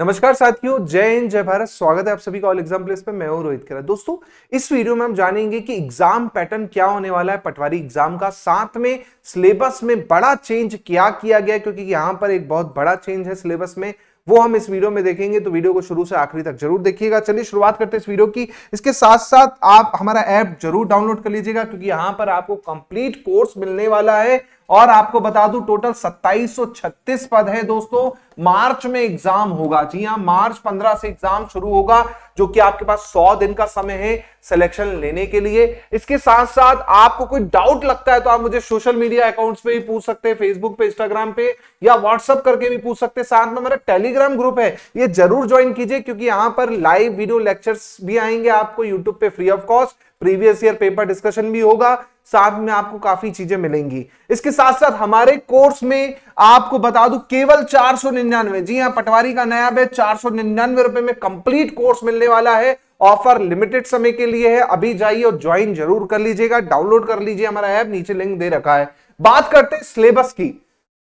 नमस्कार साथियों जय हिंद जय भारत स्वागत है आप सभी का ऑल एग्जाम प्लेस पे मैं हूं रोहित खेरा दोस्तों इस वीडियो में हम जानेंगे कि एग्जाम पैटर्न क्या होने वाला है पटवारी एग्जाम का साथ में सिलेबस में बड़ा चेंज क्या किया गया क्योंकि यहाँ पर एक बहुत बड़ा चेंज है सिलेबस में वो हम इस वीडियो में देखेंगे तो वीडियो को शुरू से आखिरी तक जरूर देखिएगा चलिए शुरुआत करते हैं इस वीडियो की इसके साथ साथ आप हमारा ऐप जरूर डाउनलोड कर लीजिएगा क्योंकि यहाँ पर आपको कंप्लीट कोर्स मिलने वाला है और आपको बता दूं टोटल 2736 पद है दोस्तों मार्च में एग्जाम होगा जी हाँ मार्च 15 से एग्जाम शुरू होगा जो कि आपके पास 100 दिन का समय है सिलेक्शन लेने के लिए इसके साथ साथ आपको कोई डाउट लगता है तो आप मुझे सोशल मीडिया अकाउंट्स पे भी पूछ सकते हैं फेसबुक पे इंस्टाग्राम पे या व्हाट्सअप करके भी पूछ सकते हैं साथ में मेरा टेलीग्राम ग्रुप है ये जरूर ज्वाइन कीजिए क्योंकि यहाँ पर लाइव वीडियो लेक्चर्स भी आएंगे आपको यूट्यूब पे free of cost previous year paper discussion भी होगा साथ में आपको काफी चीजें मिलेंगी इसके साथ साथ हमारे कोर्स में आपको बता दू केवल चार सौ निन्यानवे जी हाँ पटवारी का नया बैच चार सौ निन्यानवे रुपए में कंप्लीट कोर्स मिलने वाला है ऑफर लिमिटेड समय के लिए है अभी जाइए और ज्वाइन जरूर कर लीजिएगा डाउनलोड कर लीजिए हमारा ऐप नीचे लिंक दे रखा है बात करते हैं सिलेबस की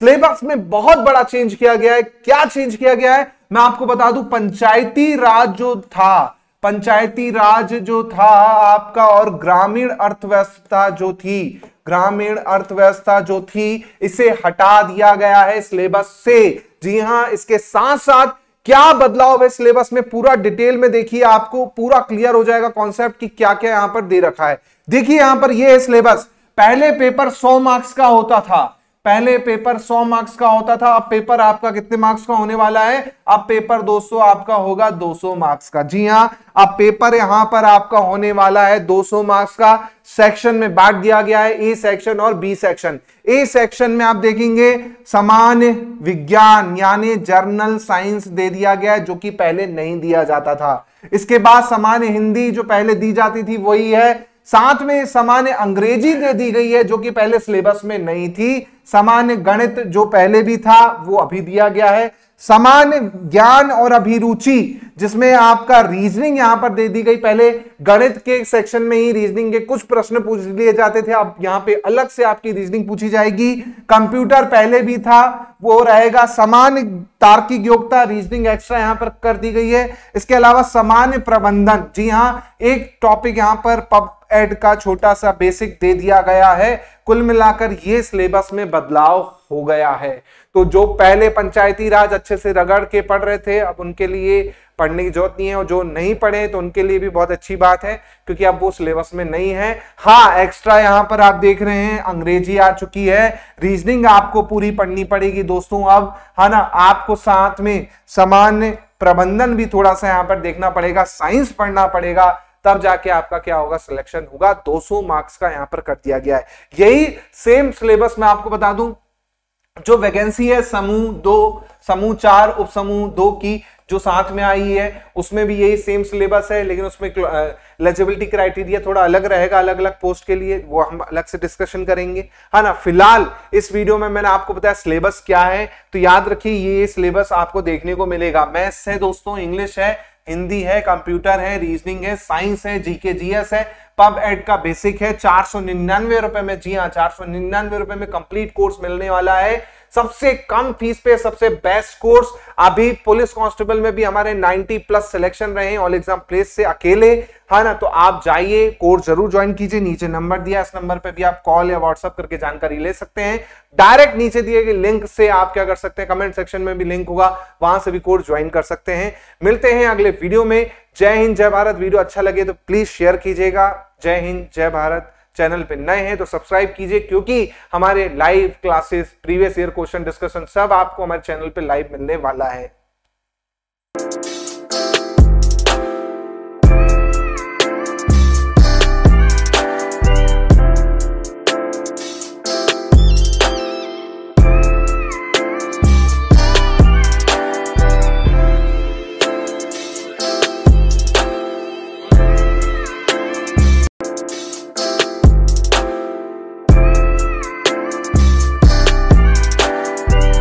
सिलेबस में बहुत बड़ा चेंज किया गया है क्या चेंज किया गया है मैं आपको बता दू पंचायती राज जो था पंचायती राज जो था आपका और ग्रामीण अर्थव्यवस्था जो थी ग्रामीण अर्थव्यवस्था जो थी इसे हटा दिया गया है सिलेबस से जी हां इसके साथ साथ क्या बदलाव है सिलेबस में पूरा डिटेल में देखिए आपको पूरा क्लियर हो जाएगा कॉन्सेप्ट कि क्या क्या यहां पर दे रखा है देखिए यहां पर यह है सिलेबस पहले पेपर 100 मार्क्स का होता था पहले पेपर 100 मार्क्स का होता था अब पेपर आपका कितने मार्क्स का होने वाला है अब पेपर 200 आपका होगा 200 मार्क्स का जी हाँ अब पेपर यहां पर आपका होने वाला है 200 मार्क्स का सेक्शन में बांट दिया गया है ए सेक्शन और बी सेक्शन ए सेक्शन में आप देखेंगे सामान्य विज्ञान यानी जर्नल साइंस दे दिया गया है जो कि पहले नहीं दिया जाता था इसके बाद सामान्य हिंदी जो पहले दी जाती थी वही है साथ में सामान्य अंग्रेजी दे दी गई है जो कि पहले सिलेबस में नहीं थी सामान्य गणित जो पहले भी था वो अभी दिया गया है सामान्य ज्ञान और अभिरुचि जिसमें आपका रीजनिंग यहां पर दे दी गई पहले गणित के सेक्शन में ही रीजनिंग के कुछ प्रश्न पूछ लिए जाते थे अब यहां पे अलग से आपकी रीजनिंग पूछी जाएगी कंप्यूटर पहले भी था वो रहेगा सामान्य तार्किक योग्यता रीजनिंग एक्स्ट्रा यहां पर कर दी गई है इसके अलावा सामान्य प्रबंधन जी हाँ एक टॉपिक यहां पर एड का छोटा सा बेसिक दे दिया गया है कुल मिलाकर ये सिलेबस में बदलाव हो गया है तो जो पहले पंचायती राज अच्छे से रगड़ के पढ़ रहे थे अब उनके लिए पढ़ने की जरूरत नहीं है और जो नहीं पढ़े तो उनके लिए भी बहुत अच्छी बात है क्योंकि अब वो सिलेबस में नहीं है हाँ एक्स्ट्रा यहाँ पर आप देख रहे हैं अंग्रेजी आ चुकी है रीजनिंग आपको पूरी पढ़नी पड़ेगी दोस्तों अब है हाँ ना आपको साथ में सामान्य प्रबंधन भी थोड़ा सा यहाँ पर देखना पड़ेगा साइंस पढ़ना पड़ेगा तब जाके आपका क्या होगा सिलेक्शन होगा 200 मार्क्स का यहां पर कर दिया गया है यही सेम सिलेबस में आपको बता दूं जो वैकेंसी है समूह दो समूह चार उप समूह दो की जो साथ में आई है उसमें भी यही सेम सिलेबस है लेकिन उसमें एलिजिबिलिटी क्राइटेरिया थोड़ा अलग रहेगा अलग अलग पोस्ट के लिए वो हम अलग से डिस्कशन करेंगे है हाँ ना फिलहाल इस वीडियो में मैंने आपको बताया सिलेबस क्या है तो याद रखिए ये सिलेबस आपको देखने को मिलेगा मैथ्स है दोस्तों इंग्लिश है हिंदी है कंप्यूटर है रीजनिंग है साइंस है जीके जीएस है पब एड का बेसिक है चार सौ निन्यानवे रुपए में जी हाँ चार सौ निन्यानवे रुपए में कंप्लीट कोर्स मिलने वाला है सबसे कम फीस पे सबसे बेस्ट कोर्स अभी पुलिस कांस्टेबल में भी हमारे 90 प्लस सिलेक्शन रहे ऑल एग्जाम प्लेस से अकेले है ना तो आप जाइए कोर्स जरूर ज्वाइन कीजिए नीचे नंबर दिया इस नंबर पे भी आप कॉल या व्हाट्सअप करके जानकारी ले सकते हैं डायरेक्ट नीचे दिए गए लिंक से आप क्या कर सकते हैं कमेंट सेक्शन में भी लिंक होगा वहां से भी कोर्स ज्वाइन कर सकते हैं मिलते हैं अगले वीडियो में जय हिंद जय भारत वीडियो अच्छा लगे तो प्लीज शेयर कीजिएगा जय हिंद जय भारत चैनल पे नए हैं तो सब्सक्राइब कीजिए क्योंकि हमारे live classes previous year question discussion सब आपको हमारे चैनल पे लाइव मिलने वाला है